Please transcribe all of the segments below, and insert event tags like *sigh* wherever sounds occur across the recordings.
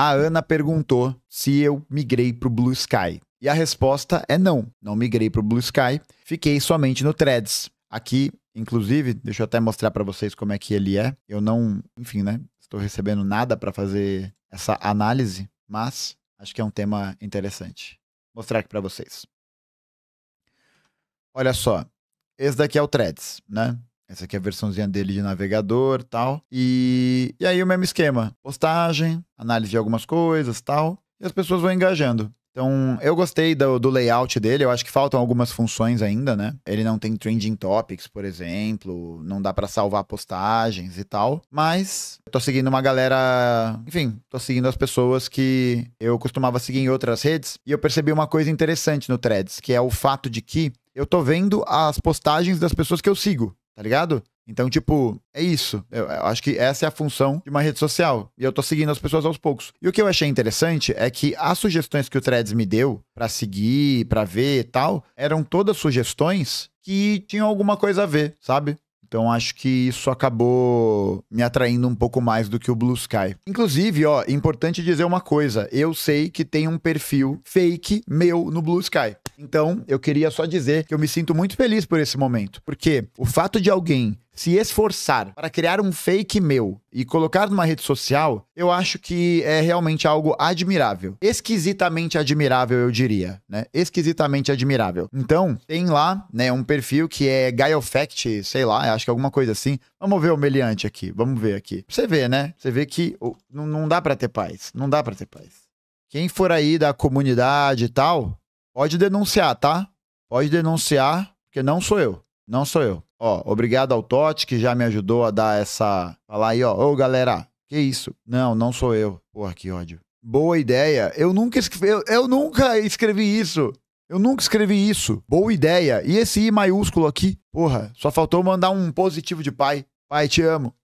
A Ana perguntou se eu migrei para o Blue Sky. E a resposta é não, não migrei para o Blue Sky, fiquei somente no Threads. Aqui, inclusive, deixa eu até mostrar para vocês como é que ele é. Eu não, enfim, né, estou recebendo nada para fazer essa análise, mas acho que é um tema interessante. Vou mostrar aqui para vocês. Olha só, esse daqui é o Threads, né? Essa aqui é a versãozinha dele de navegador tal. E, e aí o mesmo esquema: postagem, análise de algumas coisas tal. E as pessoas vão engajando. Então, eu gostei do, do, layout dele. Eu acho que faltam algumas funções ainda, né? Ele não tem trending topics, por exemplo. Não dá para salvar postagens e tal. Mas tô seguindo uma galera. Enfim, tô seguindo as pessoas que eu costumava seguir em outras redes. E eu percebi uma coisa interessante no Threads, que é o fato de que eu tô vendo as postagens das pessoas que eu sigo tá ligado? Então, tipo, é isso. Eu, eu, acho que essa é a função de uma rede social. E eu tô seguindo as pessoas aos poucos. E o que eu achei interessante é que as sugestões que o Threads me deu para seguir, para ver e tal, eram todas sugestões que tinham alguma coisa a ver, sabe? Então acho que isso acabou me atraindo um pouco mais do que o Blue Sky. Inclusive, ó, importante dizer uma coisa, eu sei que tem um perfil fake meu no Blue Sky. Então, eu queria só dizer que eu me sinto muito feliz por esse momento, porque o fato de alguém se esforçar para criar um fake meu e colocar numa rede social, eu acho que é realmente algo admirável. Esquisitamente admirável, eu diria, né? Esquisitamente admirável. Então, tem lá, né, um perfil que é Gaiofact, sei lá, acho que é alguma coisa assim. Vamos ver o meliante aqui, vamos ver aqui. Você vê, né? Você vê que oh, não, não dá para ter paz, não dá para ter paz. Quem for aí da comunidade e tal, pode denunciar, tá? Pode denunciar, porque não sou eu. Não sou eu. Ó, obrigado ao Totti que já me ajudou a dar essa. Falar aí, ó. Ô, galera, que isso? Não, não sou eu. Porra, que ódio. Boa ideia. Eu nunca, eu, eu nunca escrevi isso. Eu nunca escrevi isso. Boa ideia. E esse I maiúsculo aqui? Porra, só faltou mandar um positivo de pai. Pai, te amo.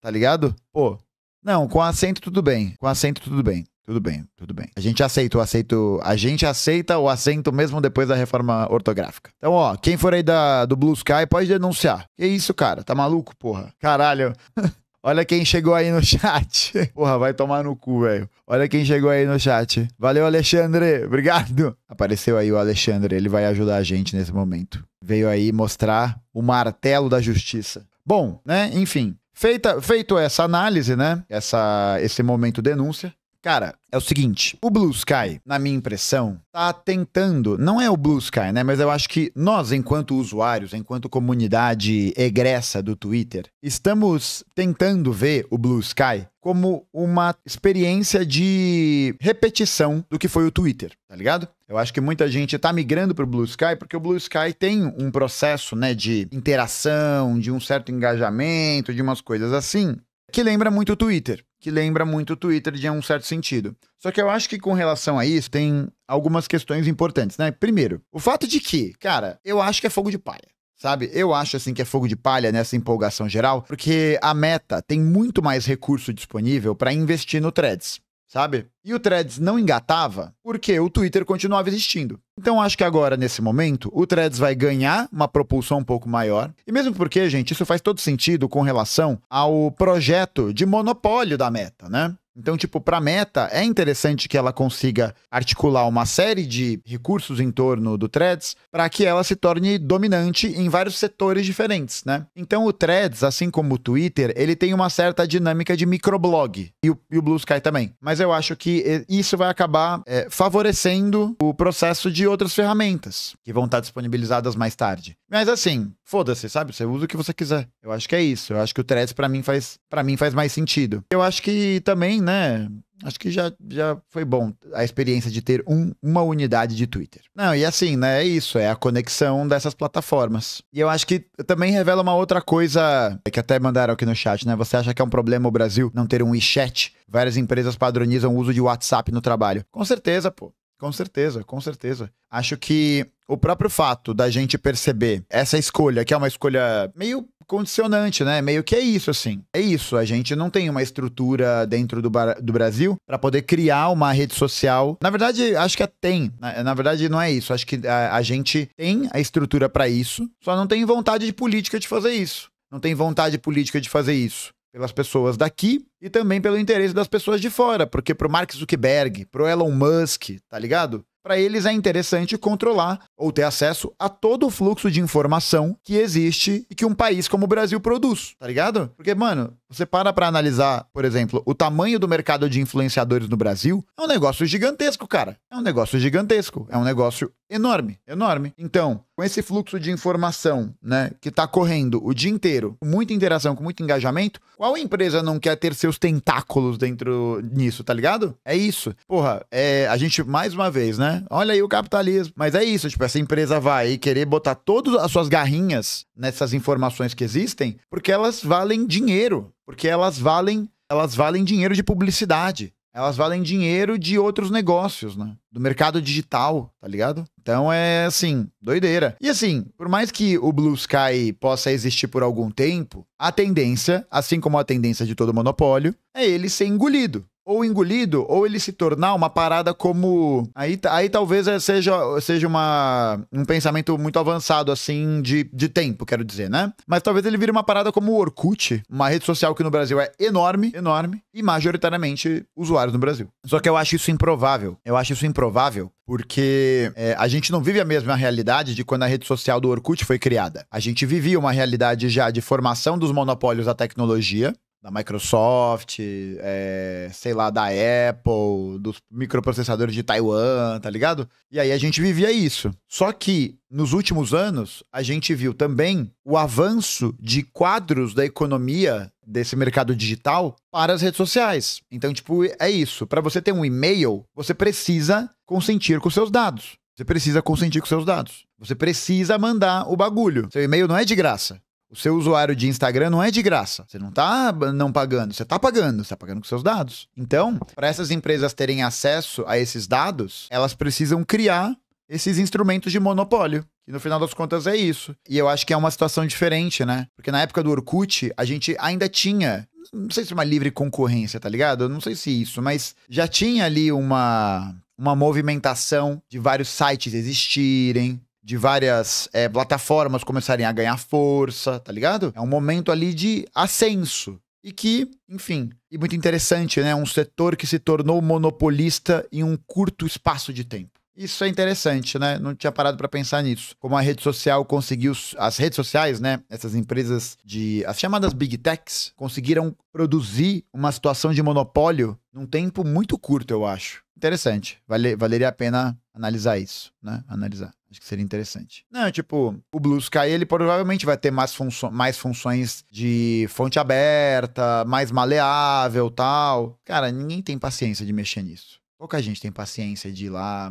Tá ligado? Pô. Não, com acento tudo bem. Com acento tudo bem. Tudo bem, tudo bem. A gente aceita o aceito, a gente aceita o assento mesmo depois da reforma ortográfica. Então, ó, quem for aí da, do Blue Sky pode denunciar. Que isso, cara? Tá maluco, porra? Caralho. *laughs* Olha quem chegou aí no chat. *laughs* Porra, vai tomar no cu, velho. Olha quem chegou aí no chat. Valeu, Alexandre. Obrigado. Apareceu aí o Alexandre, ele vai ajudar a gente nesse momento. Veio aí mostrar o martelo da justiça. Bom, né? Enfim, Feita, feito essa análise, né? Essa, esse momento denúncia, Cara, é o seguinte, o Blue Sky, na minha impressão, tá tentando, não é o Blue Sky, né, mas eu acho que nós, enquanto usuários, enquanto comunidade egressa do Twitter, estamos tentando ver o Blue Sky como uma experiência de repetição do que foi o Twitter, tá ligado? Eu acho que muita gente tá migrando pro Blue Sky porque o Blue Sky tem um processo, né, de interação, de um certo engajamento, de umas coisas assim, que lembra muito o Twitter, que lembra muito o Twitter de um certo sentido. Só que eu acho que com relação a isso tem algumas questões importantes, né? Primeiro, o fato de que, cara, eu acho que é fogo de palha. Sabe? Eu acho assim que é fogo de palha nessa empolgação geral, porque a Meta tem muito mais recurso disponível para investir no Threads sabe? E o Threads não engatava porque o Twitter continuava existindo. Então acho que agora, nesse momento, o Threads vai ganhar uma propulsão um pouco maior. E mesmo porque, gente, isso faz todo sentido com relação ao projeto de monopólio da meta, né? Então, tipo, para a Meta, é interessante que ela consiga articular uma série de recursos em torno do Threads para que ela se torne dominante em vários setores diferentes, né? Então, o Threads, assim como o Twitter, ele tem uma certa dinâmica de microblog e o, e o Blue Sky também. Mas eu acho que eh, isso vai acabar é, favorecendo o processo de outras ferramentas que vão estar disponibilizadas mais tarde. Mas assim, foda-se, sabe? Você usa o que você quiser. Eu acho que é isso. Eu acho que o threads para mim faz para mim faz mais sentido. Eu acho que também, né, acho que já, já foi bom a experiência de ter um, uma unidade de Twitter. Não, e assim, né, é isso, é a conexão dessas plataformas. E eu acho que também revela uma outra coisa que até mandaram aqui no chat, né? Você acha que é um problema o Brasil não ter um WeChat? Várias empresas padronizam o uso de WhatsApp no trabalho. Com certeza, pô. Com certeza, com certeza. Acho que o próprio fato da gente perceber essa escolha, que é uma escolha meio condicionante, né? Meio que é isso, assim. É isso. A gente não tem uma estrutura dentro do, do Brasil para poder criar uma rede social. Na verdade, acho que é tem. Na, né? na verdade, não é isso. Acho que a, a gente tem a estrutura para isso, só não tem vontade de política de fazer isso. Não tem vontade política de fazer isso pelas pessoas daqui e também pelo interesse das pessoas de fora, porque pro Mark Zuckerberg, pro Elon Musk, tá ligado? Para eles é interessante controlar ou ter acesso a todo o fluxo de informação que existe e que um país como o Brasil produz, tá ligado? Porque, mano, você para para analisar, por exemplo, o tamanho do mercado de influenciadores no Brasil, é um negócio gigantesco, cara. É um negócio gigantesco. É um negócio enorme, enorme. Então, com esse fluxo de informação, né, que está correndo o dia inteiro, com muita interação, com muito engajamento, qual empresa não quer ter seus tentáculos dentro nisso, tá ligado? É isso. Porra, é, a gente mais uma vez, né? Olha aí o capitalismo, mas é isso, tipo, essa empresa vai querer botar todas as suas garrinhas nessas informações que existem, porque elas valem dinheiro, porque elas valem elas valem dinheiro de publicidade elas valem dinheiro de outros negócios, né? Do mercado digital, tá ligado? Então é assim, doideira. E assim, por mais que o Blue Sky possa existir por algum tempo, a tendência, assim como a tendência de todo monopólio, é ele ser engolido ou engolido, ou ele se tornar uma parada como. Aí, aí talvez é, seja, seja uma, um pensamento muito avançado, assim, de, de tempo, quero dizer, né? Mas talvez ele vire uma parada como o Orkut, uma rede social que no Brasil é enorme, enorme, e majoritariamente usuários no Brasil. Só que eu acho isso improvável. Eu acho isso improvável porque é, a gente não vive a mesma realidade de quando a rede social do Orkut foi criada. A gente vivia uma realidade já de formação dos monopólios da tecnologia, da Microsoft, é, sei lá, da Apple, dos microprocessadores de Taiwan, tá ligado? E aí a gente vivia isso. Só que nos últimos anos a gente viu também o avanço de quadros da economia desse mercado digital para as redes sociais. Então, tipo, é isso. Para você ter um e-mail, você precisa consentir com seus dados. Você precisa consentir com seus dados. Você precisa mandar o bagulho. Seu e-mail não é de graça. O seu usuário de Instagram não é de graça. Você não está não pagando, você está pagando, você tá pagando com seus dados. Então, para essas empresas terem acesso a esses dados, elas precisam criar esses instrumentos de monopólio. E no final das contas é isso. E eu acho que é uma situação diferente, né? Porque na época do Orkut, a gente ainda tinha não sei se uma livre concorrência, tá ligado? Eu não sei se isso, mas já tinha ali uma uma movimentação de vários sites existirem, de várias é, plataformas começarem a ganhar força, tá ligado? É um momento ali de ascenso. E que, enfim, e muito interessante, né? Um setor que se tornou monopolista em um curto espaço de tempo. Isso é interessante, né? Não tinha parado para pensar nisso. Como a rede social conseguiu, as redes sociais, né? Essas empresas de, as chamadas big techs, conseguiram produzir uma situação de monopólio num tempo muito curto, eu acho. Interessante. Vale, valeria a pena analisar isso, né? Analisar. Acho que seria interessante. Não, tipo, o Blue Sky, ele provavelmente vai ter mais, mais funções de fonte aberta, mais maleável tal. Cara, ninguém tem paciência de mexer nisso. Pouca gente tem paciência de ir lá,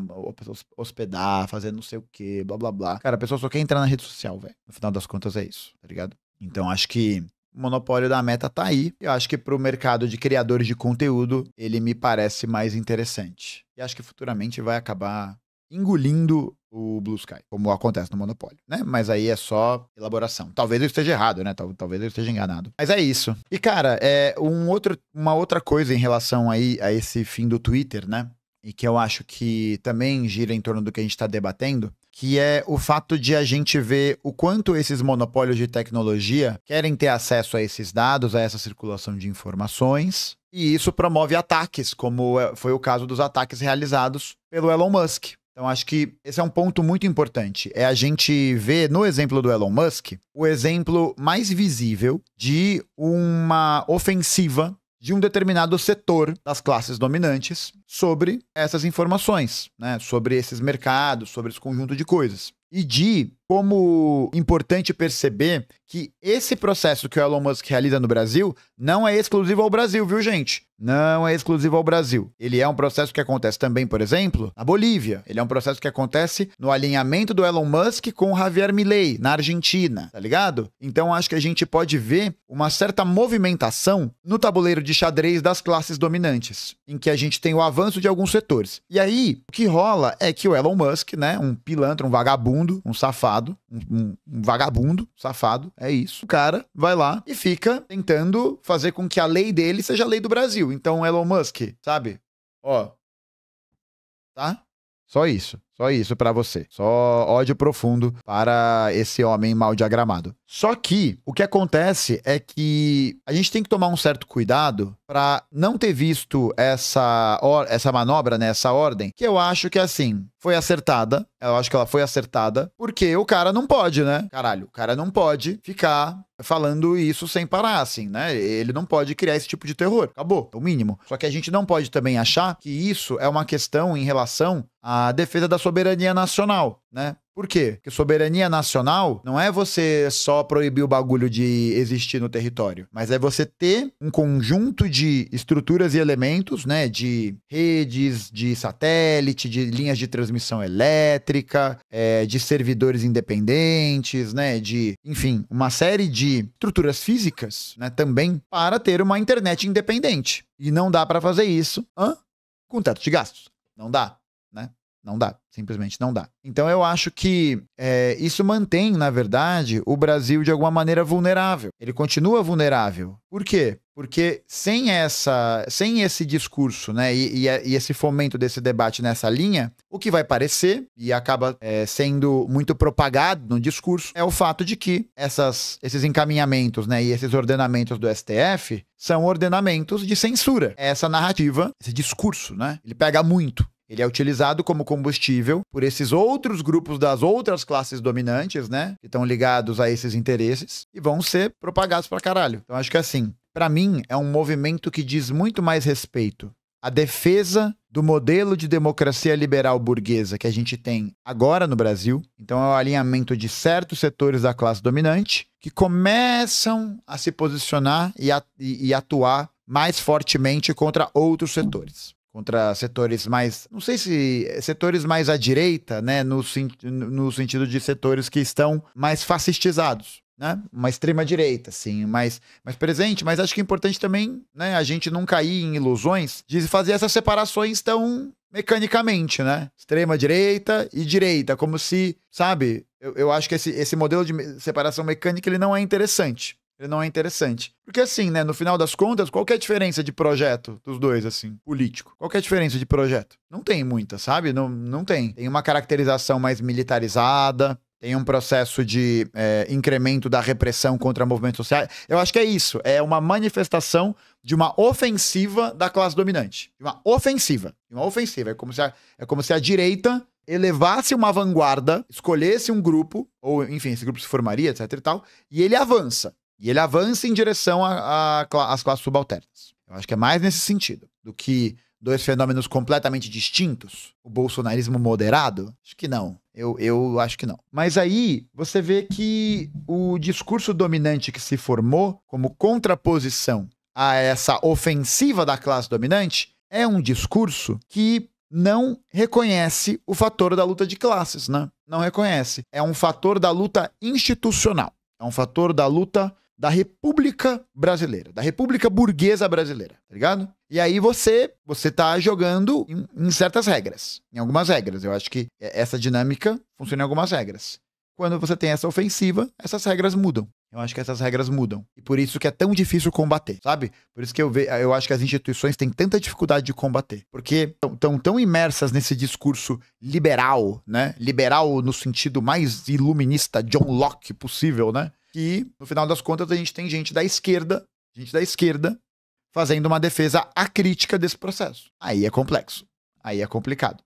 hospedar, fazer não sei o que, blá blá blá. Cara, a pessoa só quer entrar na rede social, velho. No final das contas é isso, tá ligado? Então acho que o monopólio da meta tá aí. Eu acho que pro mercado de criadores de conteúdo, ele me parece mais interessante. E acho que futuramente vai acabar engolindo o Blue Sky, como acontece no Monopólio, né? Mas aí é só elaboração. Talvez eu esteja errado, né? Talvez eu esteja enganado. Mas é isso. E cara, é um outro, uma outra coisa em relação aí a esse fim do Twitter, né? E que eu acho que também gira em torno do que a gente está debatendo, que é o fato de a gente ver o quanto esses monopólios de tecnologia querem ter acesso a esses dados, a essa circulação de informações, e isso promove ataques, como é, foi o caso dos ataques realizados pelo Elon Musk, então, acho que esse é um ponto muito importante. É a gente ver no exemplo do Elon Musk o exemplo mais visível de uma ofensiva de um determinado setor das classes dominantes sobre essas informações, né? sobre esses mercados, sobre esse conjunto de coisas. E de como importante perceber que esse processo que o Elon Musk realiza no Brasil não é exclusivo ao Brasil, viu, gente? Não é exclusivo ao Brasil. Ele é um processo que acontece também, por exemplo, na Bolívia. Ele é um processo que acontece no alinhamento do Elon Musk com o Javier Milei, na Argentina, tá ligado? Então acho que a gente pode ver uma certa movimentação no tabuleiro de xadrez das classes dominantes, em que a gente tem o avanço de alguns setores. E aí, o que rola é que o Elon Musk, né, um pilantra, um vagabundo, um safado, safado, um, um, vagabundo, safado, é isso. O cara vai lá e fica tentando fazer com que a lei dele seja a lei do Brasil. Então, Elon Musk, sabe? Ó. Tá? Só isso. Só isso para você. Só ódio profundo para esse homem mal diagramado. Só que o que acontece é que a gente tem que tomar um certo cuidado para não ter visto essa, essa manobra, né, essa ordem, que eu acho que assim, foi acertada. Eu acho que ela foi acertada, porque o cara não pode, né? Caralho, o cara não pode ficar falando isso sem parar, assim, né? Ele não pode criar esse tipo de terror. Acabou, é o mínimo. Só que a gente não pode também achar que isso é uma questão em relação à defesa da soberania nacional, né? Por quê? Porque soberania nacional não é você só proibir o bagulho de existir no território, mas é você ter um conjunto de estruturas e elementos, né? De redes, de satélite, de linhas de transmissão elétrica, é, de servidores independentes, né? De, enfim, uma série de estruturas físicas, né? Também para ter uma internet independente. E não dá para fazer isso hã? com teto de gastos. Não dá. Não dá, simplesmente não dá. Então eu acho que é, isso mantém, na verdade, o Brasil de alguma maneira vulnerável. Ele continua vulnerável. Por quê? Porque sem essa, sem esse discurso, né, e, e, e esse fomento desse debate nessa linha, o que vai parecer e acaba é, sendo muito propagado no discurso é o fato de que essas, esses encaminhamentos, né, e esses ordenamentos do STF são ordenamentos de censura. Essa narrativa, esse discurso, né, ele pega muito ele é utilizado como combustível por esses outros grupos das outras classes dominantes, né? Que estão ligados a esses interesses e vão ser propagados pra caralho. Então acho que assim, para mim é um movimento que diz muito mais respeito à defesa do modelo de democracia liberal burguesa que a gente tem agora no Brasil. Então é o alinhamento de certos setores da classe dominante que começam a se posicionar e, a, e, e atuar mais fortemente contra outros setores contra setores mais, não sei se setores mais à direita, né, no, no sentido de setores que estão mais fascistizados, né? Uma extrema direita, sim mais, mais presente, mas acho que é importante também, né, a gente não cair em ilusões de fazer essas separações tão mecanicamente, né? Extrema direita e direita, como se, sabe, eu, eu acho que esse, esse modelo de separação mecânica ele não é interessante ele não é interessante. Porque assim, né, no final das contas, qual é a diferença de projeto dos dois, assim, político? Qual é a diferença de projeto? Não tem muita, sabe? Não, não tem. Tem uma caracterização mais militarizada, tem um processo de é, incremento da repressão contra movimentos sociais. Eu acho que é isso. É uma manifestação de uma ofensiva da classe dominante. uma ofensiva. uma ofensiva. É como se a, é como se a direita elevasse uma vanguarda, escolhesse um grupo, ou enfim, esse grupo se formaria, etc e tal, e ele avança. E ele avança em direção às classes subalternas. Eu acho que é mais nesse sentido do que dois fenômenos completamente distintos. O bolsonarismo moderado? Acho que não. Eu, eu acho que não. Mas aí você vê que o discurso dominante que se formou como contraposição a essa ofensiva da classe dominante é um discurso que não reconhece o fator da luta de classes, né? Não reconhece. É um fator da luta institucional. É um fator da luta da República Brasileira, da República Burguesa Brasileira, tá ligado? E aí você você tá jogando em, em, certas regras, em algumas regras. Eu acho que é, essa dinâmica funciona em algumas regras. Quando você tem essa ofensiva, essas regras mudam. Eu acho que essas regras mudam. E por isso que é tão difícil combater, sabe? Por isso que eu, ve, eu acho que as instituições têm tanta dificuldade de combater. Porque estão tão imersas nesse discurso liberal, né? Liberal no sentido mais iluminista, John Locke possível, né? que, no final das contas, a gente tem gente da esquerda, gente da esquerda, fazendo uma defesa acrítica desse processo. Aí é complexo. Aí é complicado.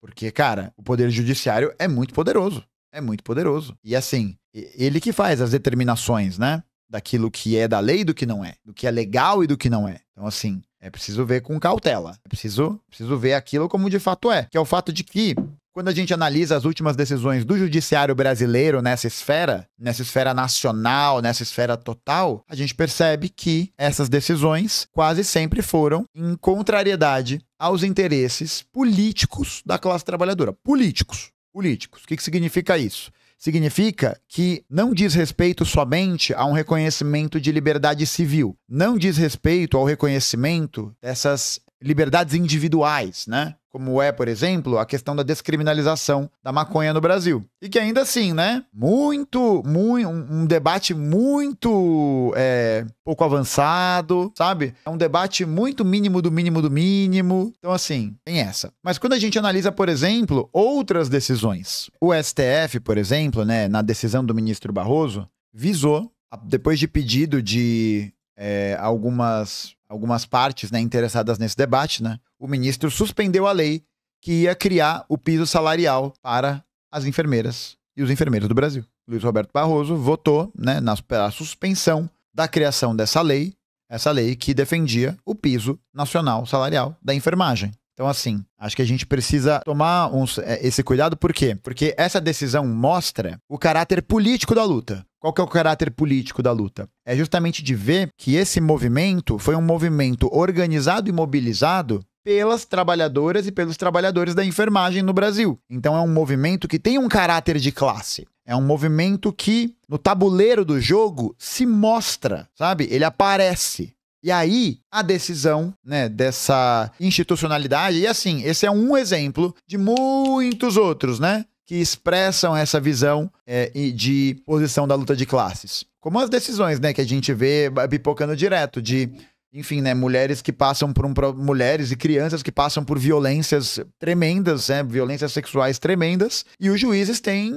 Porque, cara, o poder judiciário é muito poderoso. É muito poderoso. E assim, ele que faz as determinações, né? Daquilo que é da lei e do que não é. Do que é legal e do que não é. Então, assim, é preciso ver com cautela. É preciso, preciso ver aquilo como de fato é. Que é o fato de que quando a gente analisa as últimas decisões do judiciário brasileiro nessa esfera, nessa esfera nacional, nessa esfera total, a gente percebe que essas decisões quase sempre foram em contrariedade aos interesses políticos da classe trabalhadora. Políticos. Políticos. O que, que significa isso? significa que não diz respeito somente a um reconhecimento de liberdade civil, não diz respeito ao reconhecimento dessas liberdades individuais, né? Como é, por exemplo, a questão da descriminalização da maconha no Brasil. E que ainda assim, né? Muito, muito um debate muito é, pouco avançado, sabe? É um debate muito mínimo do mínimo do mínimo. Então, assim, tem essa. Mas quando a gente analisa, por exemplo, outras decisões, o STF, por exemplo, né, na decisão do ministro Barroso, visou, depois de pedido de é, algumas, algumas partes né, interessadas nesse debate, né, o ministro suspendeu a lei que ia criar o piso salarial para as enfermeiras e os enfermeiros do Brasil. Luiz Roberto Barroso votou né, na, pela suspensão da criação dessa lei, essa lei que defendia o piso nacional salarial da enfermagem. Então, assim, acho que a gente precisa tomar uns, é, esse cuidado, por quê? Porque essa decisão mostra o caráter político da luta. Qual que é o caráter político da luta? É justamente de ver que esse movimento foi um movimento organizado e mobilizado pelas trabalhadoras e pelos trabalhadores da enfermagem no Brasil. Então é um movimento que tem um caráter de classe. É um movimento que no tabuleiro do jogo se mostra, sabe? Ele aparece. E aí, a decisão né, dessa institucionalidade, e assim, esse é um exemplo de muitos outros, né? que expressam essa visão é, de posição da luta de classes. Como as decisões né, que a gente vê pipocando direto de enfim, né, mulheres que passam por um mulheres e crianças que passam por violências tremendas, né, violências sexuais tremendas, e os juízes têm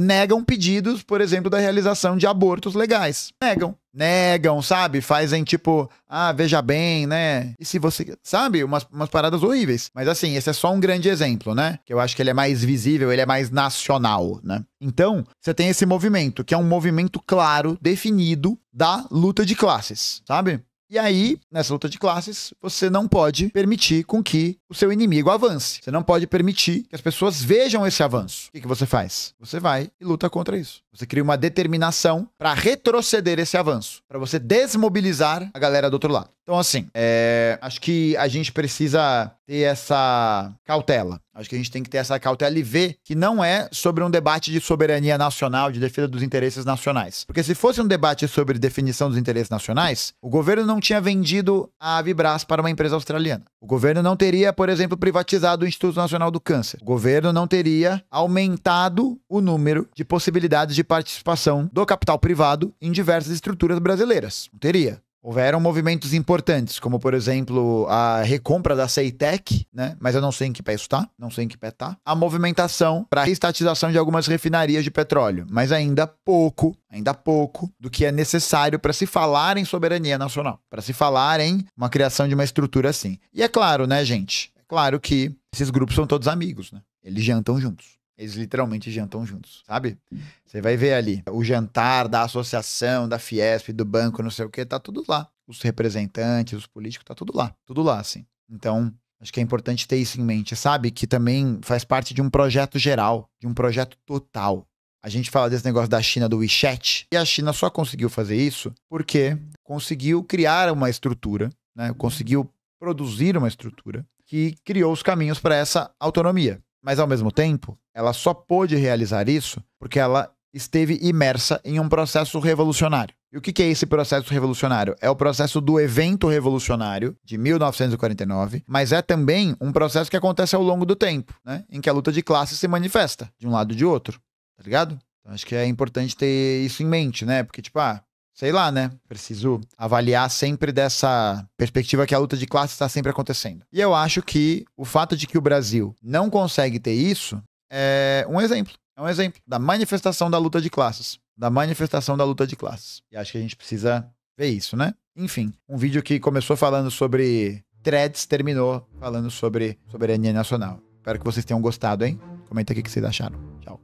negam pedidos, por exemplo, da realização de abortos legais. Negam negam, sabe? Fazem tipo, ah, veja bem, né? E se você. Sabe? Umas, umas paradas horríveis. Mas assim, esse é só um grande exemplo, né? Que eu acho que ele é mais visível, ele é mais nacional, né? Então, você tem esse movimento, que é um movimento claro, definido da luta de classes, sabe? E aí, nessa luta de classes, você não pode permitir com que o seu inimigo avance. Você não pode permitir que as pessoas vejam esse avanço. O que, você faz? Você vai e luta contra isso. Você cria uma determinação para retroceder esse avanço, para você desmobilizar a galera do outro lado. Então, assim, é... acho que a gente precisa ter essa cautela. Acho que a gente tem que ter essa cautela e ver que não é sobre um debate de soberania nacional, de defesa dos interesses nacionais. Porque se fosse um debate sobre definição dos interesses nacionais, o governo não tinha vendido a Vibras para uma empresa australiana. O governo não teria, por exemplo, privatizado o Instituto Nacional do Câncer. O governo não teria aumentado o número de possibilidades de participação do capital privado em diversas estruturas brasileiras. Não teria. Houveram movimentos importantes, como por exemplo a recompra da Ceitec, né? Mas eu não sei em que pé isso tá, não sei em que pé tá. A movimentação para a estatização de algumas refinarias de petróleo, mas ainda pouco, ainda pouco do que é necessário para se falar em soberania nacional, para se falar em uma criação de uma estrutura assim. E é claro, né, gente? É claro que esses grupos são todos amigos, né? Eles jantam juntos. Eles literalmente jantam juntos, sabe? Você vai ver ali o jantar da associação, da Fiesp, do banco, não sei o que, tá tudo lá. Os representantes, os políticos, tá tudo lá. Tudo lá, assim. Então, acho que é importante ter isso em mente, sabe? Que também faz parte de um projeto geral, de um projeto total. A gente fala desse negócio da China do WeChat, e a China só conseguiu fazer isso porque conseguiu criar uma estrutura, né? Conseguiu produzir uma estrutura que criou os caminhos para essa autonomia. Mas ao mesmo tempo, ela só pôde realizar isso porque ela esteve imersa em um processo revolucionário. E o que é esse processo revolucionário? É o processo do evento revolucionário de 1949, mas é também um processo que acontece ao longo do tempo, né? Em que a luta de classe se manifesta de um lado e de outro, tá ligado? Então, acho que é importante ter isso em mente, né? Porque, tipo, ah, sei lá, né? Preciso avaliar sempre dessa perspectiva que a luta de classe está sempre acontecendo. E eu acho que o fato de que o Brasil não consegue ter isso é um exemplo. É um exemplo da manifestação da luta de classes. Da manifestação da luta de classes. E acho que a gente precisa ver isso, né? Enfim, um vídeo que começou falando sobre threads, terminou falando sobre soberania nacional. Espero que vocês tenham gostado, hein? Comenta aqui o que vocês acharam. Tchau.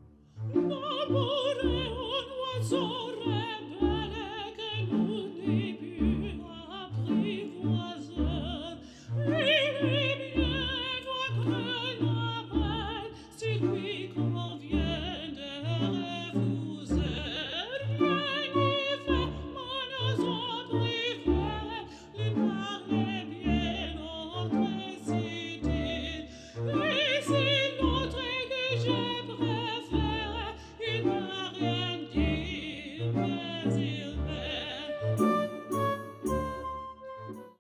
É é